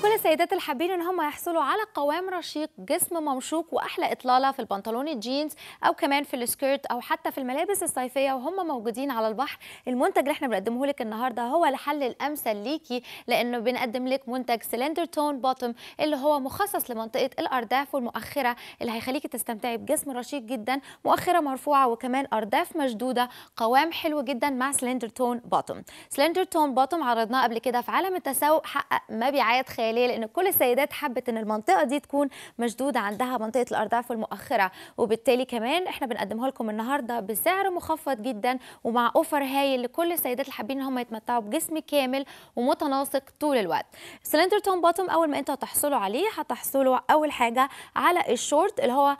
لكل السيدات الحابين ان هم يحصلوا على قوام رشيق جسم ممشوق واحلى اطلاله في البنطلون الجينز او كمان في السكيرت او حتى في الملابس الصيفيه وهم موجودين على البحر المنتج اللي احنا بنقدمه لك النهارده هو الحل الامثل ليكي لانه بنقدم لك منتج سلندر تون بوتوم اللي هو مخصص لمنطقه الارداف والمؤخره اللي هيخليكي تستمتعي بجسم رشيق جدا مؤخره مرفوعه وكمان ارداف مشدوده قوام حلو جدا مع سلندر تون بوتوم سلندر تون بوتوم عرضناه قبل كده في عالم التسوق حقق مبيعات خيالية ليه؟ لأن كل السيدات حبت إن المنطقة دي تكون مشدودة عندها منطقة الأرداف المؤخرة وبالتالي كمان إحنا بنقدمها لكم النهاردة بسعر مخفض جدا ومع أوفر هايل لكل السيدات اللي حابين إن هم يتمتعوا بجسم كامل ومتناسق طول الوقت. سلندر توم باتوم أول ما أنتوا هتحصلوا عليه هتحصلوا أول حاجة على الشورت اللي هو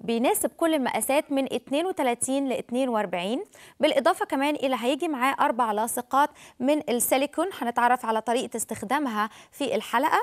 بيناسب كل المقاسات من 32 ل 42 بالإضافة كمان إلى هيجي معاه أربع لاصقات من السيليكون هنتعرف على طريقة استخدامها في الحاجة الحلقه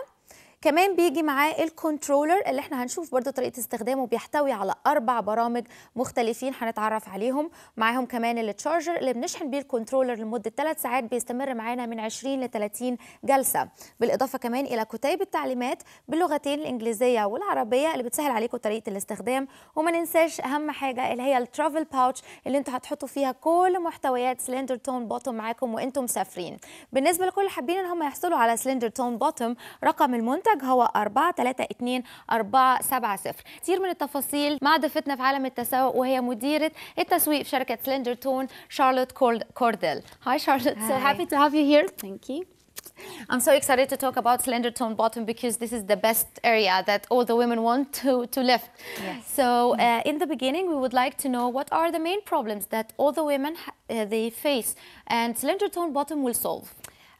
كمان بيجي معاه الكنترولر اللي احنا هنشوف برضو طريقه استخدامه بيحتوي على اربع برامج مختلفين هنتعرف عليهم معاهم كمان التشارجر اللي بنشحن بيه الكنترولر لمده ثلاث ساعات بيستمر معانا من 20 ل 30 جلسه بالاضافه كمان الى كتيب التعليمات باللغتين الانجليزيه والعربيه اللي بتسهل عليكم طريقه الاستخدام وما ننساش اهم حاجه اللي هي الترافل باوتش اللي انتوا هتحطوا فيها كل محتويات سلندر تون بوتوم معاكم وانتم مسافرين بالنسبه لكل حابين ان هم يحصلوا على سلندر تون بوتوم رقم المنتج منتج هو 4 3 2 4 7 0 كثير من التفاصيل مع ضيفتنا في عالم التسوق وهي مديرة التسويق في شركة سلندر تون شارلوت كوردل هاي شارلوت سو هابي تو هاف يو هير ثانك يو I'm so excited to talk about slender tone bottom because this is the best area that all the women want to, to lift. Yes. So uh, in the beginning, we would like to know what are the main problems that all the women uh, they face and slender tone bottom will solve.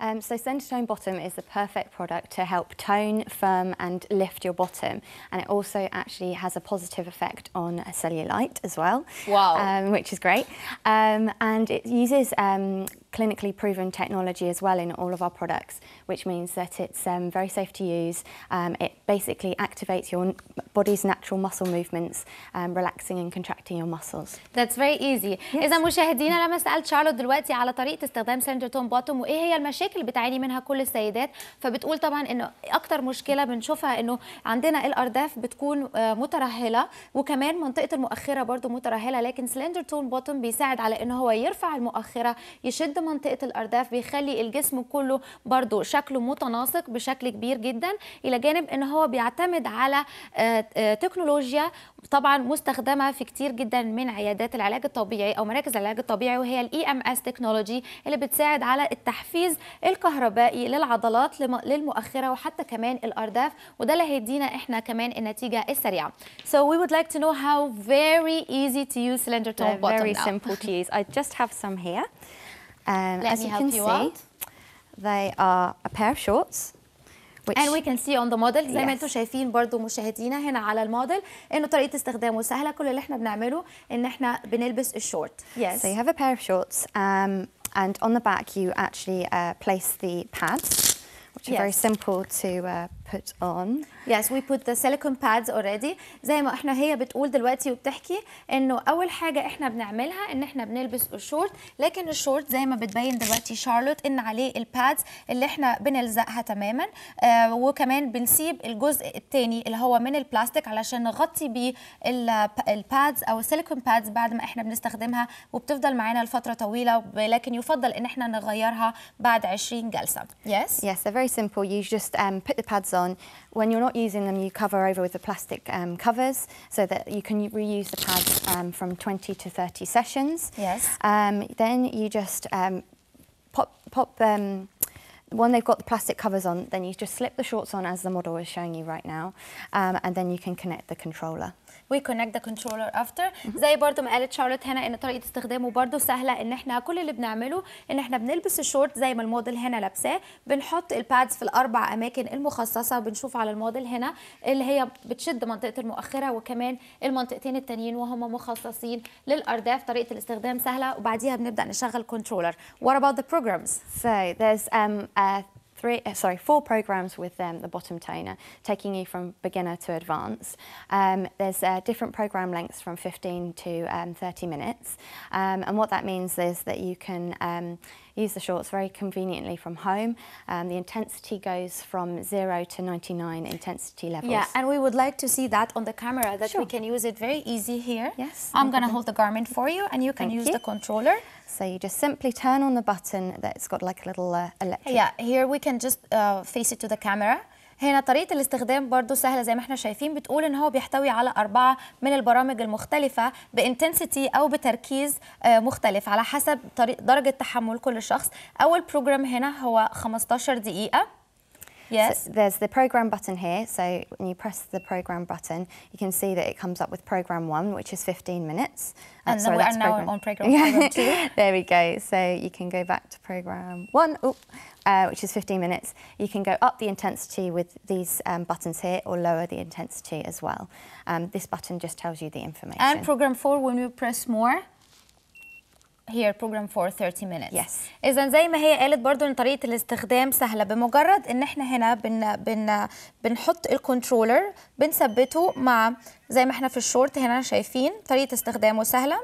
Um, so Centatone Bottom is the perfect product to help tone, firm and lift your bottom. And it also actually has a positive effect on cellulite as well. Wow. Um, which is great. Um, and it uses um, clinically proven technology as well in all of our products, which means that it's um, very safe to use. Um, it basically activates your body's natural muscle movements, um, relaxing and contracting your muscles. That's very easy. Yes. إذا مشاهدينا لما سألت شارلوت دلوقتي على طريقة استخدام سلندر توم بوتوم وإيه هي المشاكل اللي بتعاني منها كل السيدات، فبتقول طبعا إنه أكتر مشكلة بنشوفها إنه عندنا الأرداف بتكون آه، مترهلة وكمان منطقة المؤخرة برضو مترهلة، لكن سلندر تون بوتوم بيساعد على إنه هو يرفع المؤخرة، يشد منطقه الارداف بيخلي الجسم كله برضو شكله متناسق بشكل كبير جدا الى جانب ان هو بيعتمد على آه، آه، تكنولوجيا طبعا مستخدمه في كتير جدا من عيادات العلاج الطبيعي او مراكز العلاج الطبيعي وهي الاي ام e اس تكنولوجي اللي بتساعد على التحفيز الكهربائي للعضلات للمؤخره وحتى كمان الارداف وده اللي هيدينا احنا كمان النتيجه السريعه so we would like to know how very easy to use slender tone bottom very now. simple to use I just have some here And um, Let as me you help can you see, out. they are a pair of shorts. Which and we can see on the model زي yes. ما انتم شايفين برضو مشاهدينا هنا على الموديل انه طريقه استخدامه سهله كل اللي احنا بنعمله ان احنا بنلبس الشورت. Yes. So you have a pair of shorts um, and on the back you actually uh, place the pads which are yes. very simple to uh, put on. Yes, we put the silicone pads already. زي ما احنا هي بتقول دلوقتي وبتحكي انه اول حاجه احنا بنعملها ان احنا بنلبس الشورت لكن الشورت زي ما بتبين دلوقتي شارلوت ان عليه البادز اللي احنا بنلزقها تماما آه وكمان بنسيب الجزء الثاني اللي هو من البلاستيك علشان نغطي بيه البادز او السيليكون بادز بعد ما احنا بنستخدمها وبتفضل معانا لفتره طويله لكن يفضل ان احنا نغيرها بعد 20 جلسه. Yes. Yes, they're very simple. You just um, put the pads on on, when you're not using them, you cover over with the plastic um, covers so that you can reuse the pads um, from 20 to 30 sessions. Yes. Um, then you just um, pop, pop um, when they've got the plastic covers on, then you just slip the shorts on as the model is showing you right now, and then you can connect the controller. وي كونكت ذا كنترولر افتر زي برده ما قالت شارلوت هنا ان طريقه استخدامه برده سهله ان احنا كل اللي بنعمله ان احنا بنلبس الشورت زي ما الموديل هنا لابساه بنحط البادز في الاربع اماكن المخصصه بنشوف على الموديل هنا اللي هي بتشد منطقه المؤخره وكمان المنطقتين التانيين وهما مخصصين للارداف طريقه الاستخدام سهله وبعديها بنبدا نشغل كنترولر what about the programs so there's um three, uh, sorry, four programs with them. Um, the bottom trainer taking you from beginner to advanced. Um, there's uh, different program lengths from 15 to um, 30 minutes. Um, and what that means is that you can um, use the shorts very conveniently from home. Um, the intensity goes from 0 to 99 intensity levels. Yeah, and we would like to see that on the camera, that sure. we can use it very easy here. Yes. I'm no going to hold the garment for you and you can Thank use you. the controller. So you just simply turn on the button that's got like a little uh, electric. Yeah, here we can just uh, face it to the camera هنا طريقه الاستخدام برضو سهله زي ما احنا شايفين بتقول ان هو بيحتوي على اربعه من البرامج المختلفه بانتنسيتي او بتركيز آه، مختلف على حسب درجه تحمل كل شخص اول بروجرام هنا هو 15 دقيقه Yes. So there's the program button here. So when you press the program button, you can see that it comes up with program one, which is 15 minutes. Uh, and sorry, that's now program. on program, program two. there we go. So you can go back to program one, uh, which is 15 minutes. You can go up the intensity with these um, buttons here or lower the intensity as well. Um, this button just tells you the information. And program four, when you press more, هير بروجرام فور 30 minutes yes. اذا زي ما هي قالت برضو ان طريقه الاستخدام سهله بمجرد ان احنا هنا بن بن بنحط الكنترولر بنثبته مع زي ما احنا في الشورت هنا شايفين طريقه استخدامه سهله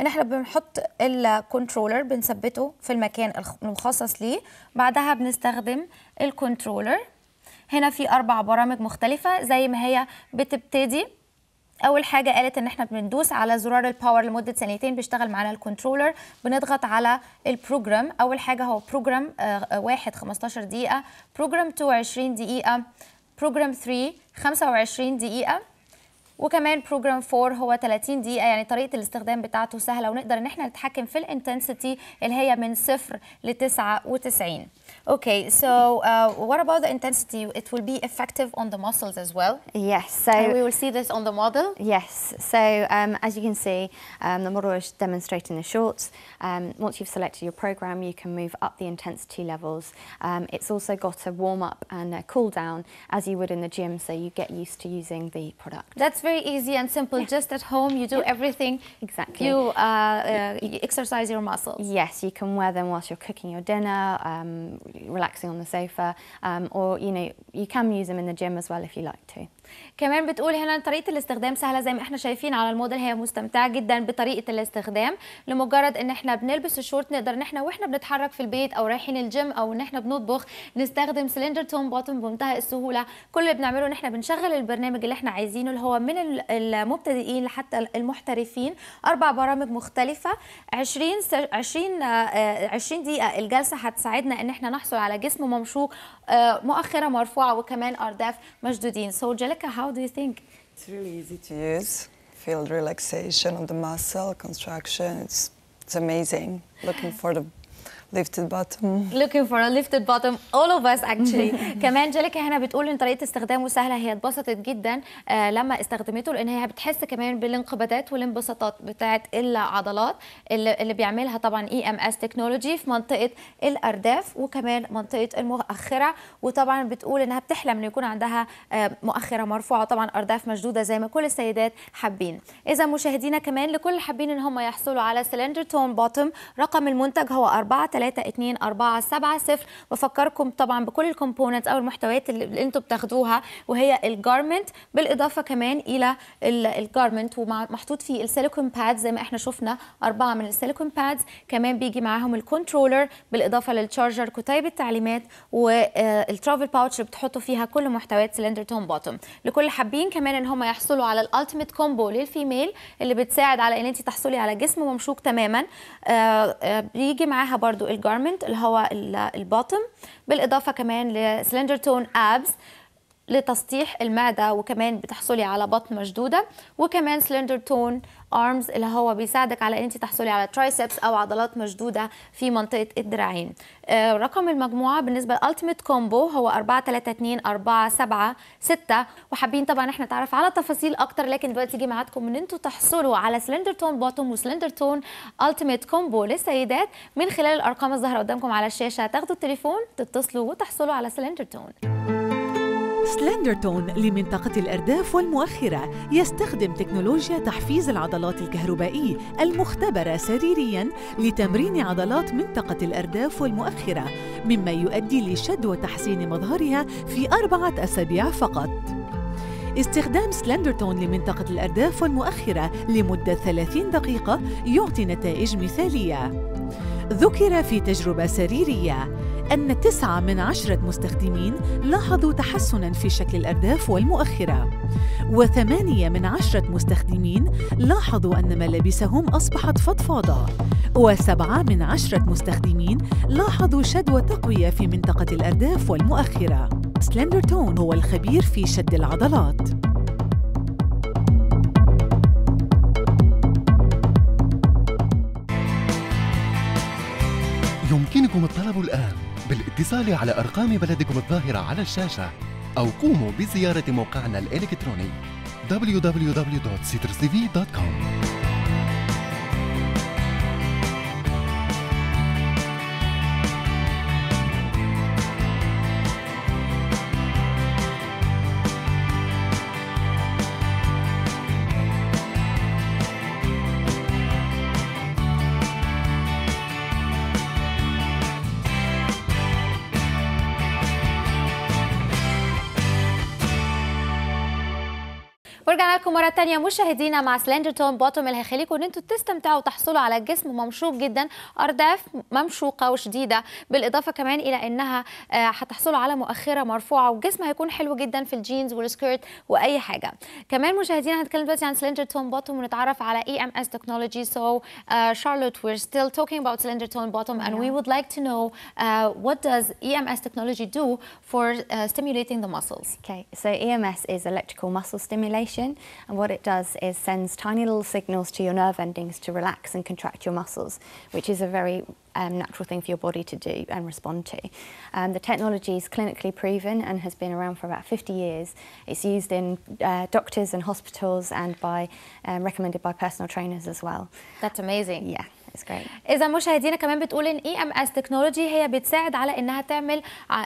ان احنا بنحط الكنترولر بنثبته في المكان المخصص ليه بعدها بنستخدم الكنترولر هنا في اربع برامج مختلفه زي ما هي بتبتدي اول حاجه قالت ان احنا بندوس على زرار الباور لمده ثانيتين بيشتغل معانا الكنترولر بنضغط على البروجرام اول حاجه هو بروجرام آه، واحد 15 دقيقه بروجرام 2 20 دقيقه بروجرام 3 25 دقيقه وكمان بروجرام 4 هو 30 دقيقه يعني طريقه الاستخدام بتاعته سهله ونقدر ان احنا نتحكم في الانتنسيتي اللي هي من 0 ل 99 Okay, so uh, what about the intensity? It will be effective on the muscles as well. Yes, so and we will see this on the model. Yes, so um, as you can see, um, the model is demonstrating the shorts. Um, once you've selected your program, you can move up the intensity levels. Um, it's also got a warm up and a cool down as you would in the gym, so you get used to using the product. That's very very easy and simple. Yeah. Just at home, you do everything. Exactly. You, uh, uh, you, exercise your muscles. Yes, you can wear them whilst you're cooking your dinner, um, relaxing on the sofa, um, or you know you can use them in the gym as well if you like to. كمان بتقول هنا طريقه الاستخدام سهله زي ما احنا شايفين على الموديل هي مستمتعه جدا بطريقه الاستخدام لمجرد ان احنا بنلبس الشورت نقدر ان احنا واحنا بنتحرك في البيت او رايحين الجيم او ان احنا بنطبخ نستخدم سلندر توم بوتوم بمنتهى السهوله كل اللي بنعمله ان احنا بنشغل البرنامج اللي احنا عايزينه اللي هو من المبتدئين لحتى المحترفين اربع برامج مختلفه 20 20 20 دقيقه الجلسه هتساعدنا ان احنا نحصل على جسم ممشوق آه، مؤخره مرفوعه وكمان ارداف مشدودين سو Angelica, how do you think? It's really easy to use. Feel relaxation of the muscle, contraction. It's, it's amazing. Looking for the lifted bottom looking for a lifted bottom all of us actually كمان جيليكا هنا بتقول ان طريقه استخدامه سهله هي اتبسطت جدا آه لما استخدمته لان هي بتحس كمان بالانقباضات والانبساطات بتاعه العضلات اللي, اللي بيعملها طبعا اي ام اس تكنولوجي في منطقه الارداف وكمان منطقه المؤخره وطبعا بتقول انها بتحلم انه يكون عندها آه مؤخره مرفوعه طبعا ارداف مشدوده زي ما كل السيدات حابين اذا مشاهدينا كمان لكل حابين ان هم يحصلوا على سلندر تون بوتوم رقم المنتج هو 4 3 2 4 7 0 بفكركم طبعا بكل الكومبوننتس او المحتويات اللي انتم بتاخدوها وهي الجارمنت بالاضافه كمان الى الجارمنت ومحطوط فيه السيليكون باد زي ما احنا شفنا اربعه من السيليكون بادز كمان بيجي معاهم الكنترولر بالاضافه للتشارجر كتيب التعليمات والترافل آه، باوتش اللي بتحطوا فيها كل محتويات سلندر توم بوتوم لكل حابين كمان ان هم يحصلوا على الالتيميت كومبو للفيميل اللي بتساعد على ان انت تحصلي على جسم ممشوق تماما آه، آه، بيجي معاها برده الجارمنت اللي هو الباطم بالاضافه كمان لسلندر تون ابس لتسطيح المعدة وكمان بتحصلي على بطن مشدودة وكمان سلندر تون ارمز اللي هو بيساعدك على ان انت تحصلي على ترايسبس او عضلات مشدودة في منطقة الدراعين آه، رقم المجموعة بالنسبة لالتيميت كومبو هو 4 3 2 4 7 6 وحابين طبعا احنا نتعرف على تفاصيل اكتر لكن دلوقتي جه ميعادكم ان انتوا تحصلوا على سلندر تون بوتوم وسلندر تون التيميت كومبو للسيدات من خلال الارقام الظاهرة قدامكم على الشاشة تاخدوا التليفون تتصلوا وتحصلوا على سلندر تون سلندرتون لمنطقة الأرداف والمؤخرة يستخدم تكنولوجيا تحفيز العضلات الكهربائي المختبرة سريرياً لتمرين عضلات منطقة الأرداف والمؤخرة مما يؤدي لشد وتحسين مظهرها في أربعة أسابيع فقط استخدام سلندرتون لمنطقة الأرداف والمؤخرة لمدة 30 دقيقة يعطي نتائج مثالية ذكر في تجربة سريرية أن تسعة من عشرة مستخدمين لاحظوا تحسناً في شكل الأرداف والمؤخرة وثمانية من عشرة مستخدمين لاحظوا أن ملابسهم أصبحت فضفاضة وسبعة من عشرة مستخدمين لاحظوا شد وتقوية في منطقة الأرداف والمؤخرة سلندر تون هو الخبير في شد العضلات يمكنكم الطلب الآن بالاتصال على أرقام بلدكم الظاهرة على الشاشة أو قوموا بزيارة موقعنا الإلكتروني www.citrustv.com رجعنا لكم مرة ثانيه مشاهدينا مع سلندر تون بوتوم اللي هيخليكم ان انتوا تستمتعوا وتحصلوا على جسم ممشوق جدا ارداف ممشوقة وشديدة بالاضافة كمان الى انها هتحصلوا آه، على مؤخرة مرفوعة وجسم هيكون حلو جدا في الجينز والسكيرت واي حاجة كمان مشاهدينا هنتكلم دلوقتي عن سلندر تون بوتوم ونتعرف على اي ام اس تكنولوجي سو شارلوت توكينج اباوت سلندر about بوتوم اند وي وود لايك تو نو وات داز اي ام اس تكنولوجي دو فور for ذا ماسلز اوكي سو اي ام اس از الكتريكال ماسل stimulation pain. And what it does is sends tiny little signals to your nerve endings to relax and contract your muscles, which is a very um, natural thing for your body to do and respond to. Um, the technology is clinically proven and has been around for about 50 years. It's used in uh, doctors and hospitals and by um, recommended by personal trainers as well. That's amazing. Yeah. إذا مشاهدينا كمان بتقول إن إي أم إس تكنولوجي هي بتساعد على إنها تعمل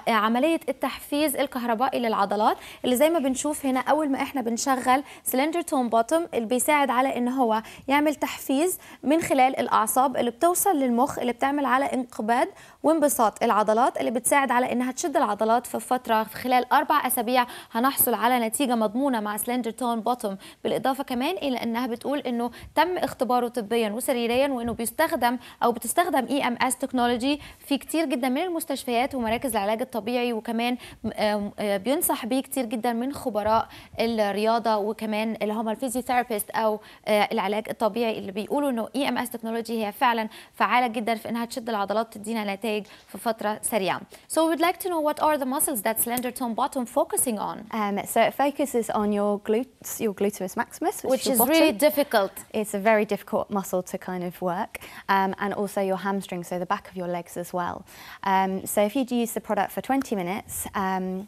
عملية التحفيز الكهربائي للعضلات اللي زي ما بنشوف هنا أول ما إحنا بنشغل سلندر توم بوتوم اللي بيساعد على إن هو يعمل تحفيز من خلال الأعصاب اللي بتوصل للمخ اللي بتعمل بتعمل على انقباض وانبساط العضلات اللي بتساعد على انها تشد العضلات في فتره في خلال اربع اسابيع هنحصل على نتيجه مضمونه مع سلندر تون بوتوم بالاضافه كمان الى انها بتقول انه تم اختباره طبيا وسريريا وانه بيستخدم او بتستخدم اي ام اس تكنولوجي في كتير جدا من المستشفيات ومراكز العلاج الطبيعي وكمان آه، بينصح بيه كتير جدا من خبراء الرياضه وكمان اللي هم الفيزيوثيرابيست او آه، العلاج الطبيعي اللي بيقولوا انه اي ام اس تكنولوجي هي فعلا فعاله جدا في انها تشد العضلات تدينا نتائج leg for فترة سريعة. So we'd like to know what are the muscles that slender tone bottom focusing on? Um, so it focuses on your glutes, your gluteus maximus, which, which is, is really difficult. It's a very difficult muscle to kind of work, um, and also your hamstrings, so the back of your legs as well. Um, so if you use the product for 20 minutes, um,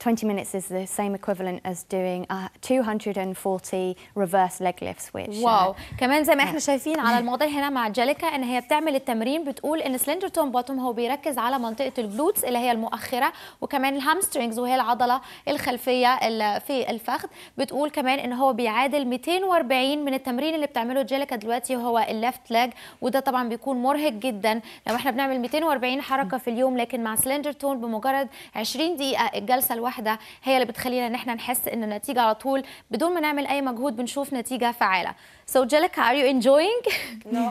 20 minutes is the same equivalent as doing uh, 240 reverse leg lifts which uh, واو uh, كمان زي ما احنا شايفين على الموضوع هنا مع جاليكا ان هي بتعمل التمرين بتقول ان سلندر توم بوتوم هو بيركز على منطقه الجلوتس اللي هي المؤخره وكمان الهامسترينجز وهي العضله الخلفيه في الفخذ بتقول كمان ان هو بيعادل 240 من التمرين اللي بتعمله جاليكا دلوقتي وهو الليفت ليج وده طبعا بيكون مرهق جدا لو احنا بنعمل 240 حركه في اليوم لكن مع سلندر تون بمجرد 20 دقيقه الجلسه واحده هي اللي بتخلينا ان احنا نحس ان النتيجه على طول بدون ما نعمل اي مجهود بنشوف نتيجه فعاله So Jellica, are you enjoying? No.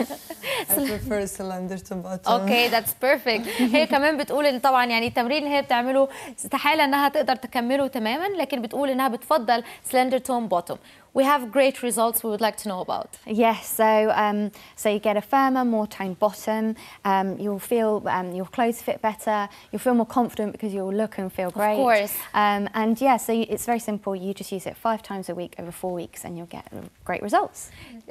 I prefer cylinder to bottom. Okay, that's perfect. هي كمان بتقول ان طبعا يعني التمرين اللي هي بتعمله استحاله انها تقدر تكمله تماما لكن بتقول انها بتفضل سلندر توم bottom. we have great results we would like to know about. Yes, so um, so you get a firmer, more toned bottom. Um, you'll feel um, your clothes fit better. You'll feel more confident because you'll look and feel great. Of course. Um, and yeah, so you, it's very simple. You just use it five times a week over four weeks, and you'll get um, great results.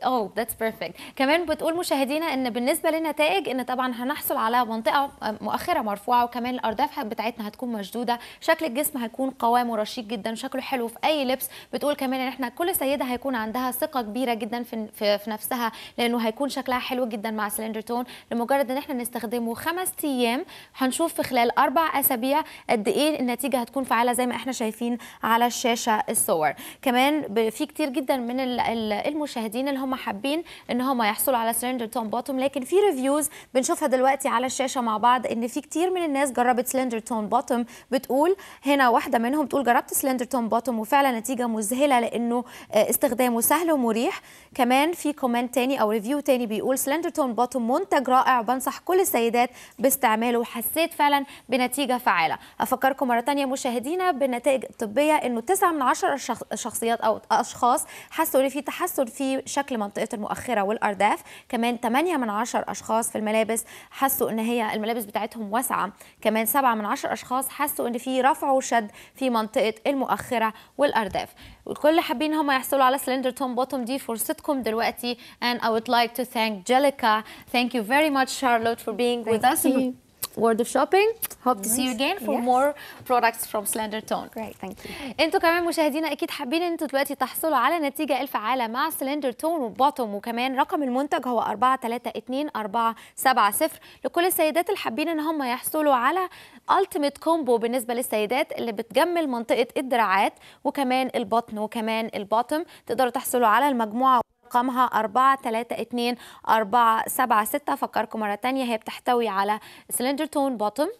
Oh, that's perfect. كمان بتقول مشاهدينا ان بالنسبه للنتائج ان طبعا هنحصل على منطقه مؤخره مرفوعه وكمان الارداف بتاعتنا هتكون مشدوده، شكل الجسم هيكون قوامه رشيق جدا، شكله حلو في اي لبس. بتقول كمان ان احنا كل سيدنا السيده هيكون عندها ثقه كبيره جدا في في نفسها لانه هيكون شكلها حلو جدا مع سلندر تون لمجرد ان احنا نستخدمه خمس ايام هنشوف في خلال اربع اسابيع قد ايه النتيجه هتكون فعاله زي ما احنا شايفين على الشاشه الصور كمان في كتير جدا من المشاهدين اللي هم حابين ان هم يحصلوا على سلندر تون بوتوم لكن في ريفيوز بنشوفها دلوقتي على الشاشه مع بعض ان في كتير من الناس جربت سلندر تون بوتوم بتقول هنا واحده منهم بتقول جربت سلندر تون بوتوم وفعلا نتيجه مذهله لانه آه، استخدامه سهل ومريح كمان في كومنت تاني او ريفيو تاني بيقول سلندر تون بوتوم منتج رائع بنصح كل السيدات باستعماله وحسيت فعلا بنتيجه فعاله افكركم مره تانية مشاهدينا بالنتائج الطبيه انه 9 من 10 شخصيات او اشخاص حسوا ان في تحسن في شكل منطقه المؤخره والارداف كمان 8 من 10 اشخاص في الملابس حسوا ان هي الملابس بتاعتهم واسعه كمان 7 من 10 اشخاص حسوا ان في رفع وشد في منطقه المؤخره والارداف وكل حابين هم يحصلوا على سلندر توم بوتوم دي فرصتكم دلوقتي and I would like to thank Jelica thank you very much Charlotte for being thank with you. us وورد اوف شوبينج هوب تو سي يو اجين فور مور برودكتس فروم سلندر تون جريت ثانك يو انتوا كمان مشاهدينا اكيد حابين ان انتوا دلوقتي تحصلوا على نتيجه الفعاله مع سلندر تون وبوتوم وكمان رقم المنتج هو 432470 لكل السيدات اللي حابين ان هم يحصلوا على التيميت كومبو بالنسبه للسيدات اللي بتجمل منطقه الدراعات وكمان البطن وكمان البوتوم تقدروا تحصلوا على المجموعه رقمها 432476 فكركم مرة تانية هي بتحتوي على سلندر تون بوتوم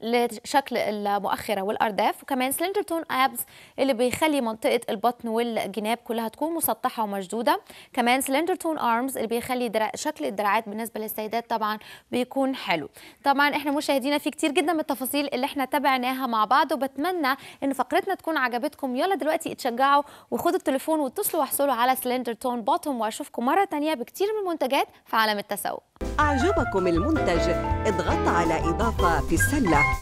لشكل المؤخره والارداف وكمان سلندر تون ابز اللي بيخلي منطقه البطن والجناب كلها تكون مسطحه ومشدوده كمان سلندر تون ارمز اللي بيخلي درا... شكل الدراعات بالنسبه للسيدات طبعا بيكون حلو طبعا احنا مشاهدينا في كتير جدا من التفاصيل اللي احنا تابعناها مع بعض وبتمنى ان فقرتنا تكون عجبتكم يلا دلوقتي اتشجعوا وخدوا التليفون واتصلوا واحصلوا على سلندر تون بوتوم واشوفكم مره ثانيه بكتير من المنتجات في عالم التسوق اعجبكم المنتج اضغط على اضافه في السله